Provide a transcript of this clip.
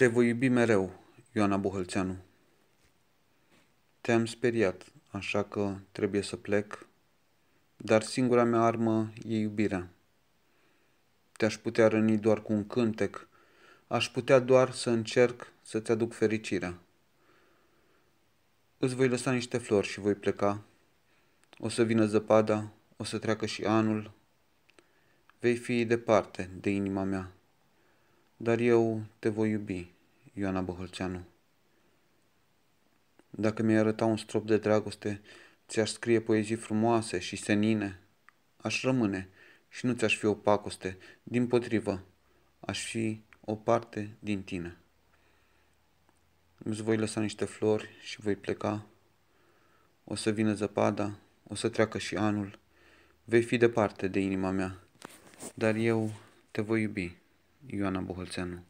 Te voi iubi mereu, Ioana Buhălțeanu. Te-am speriat, așa că trebuie să plec, dar singura mea armă e iubirea. Te-aș putea răni doar cu un cântec, aș putea doar să încerc să-ți aduc fericirea. Îți voi lăsa niște flori și voi pleca. O să vină zăpada, o să treacă și anul. Vei fi departe de inima mea. Dar eu te voi iubi, Ioana Băhălceanu. Dacă mi-ai arăta un strop de dragoste, ți-aș scrie poezii frumoase și senine. Aș rămâne și nu ți-aș fi o pacoste, din potrivă, aș fi o parte din tine. Îți voi lăsa niște flori și voi pleca. O să vină zăpada, o să treacă și anul. Vei fi departe de inima mea, dar eu te voi iubi. Ioana Bohălțeanu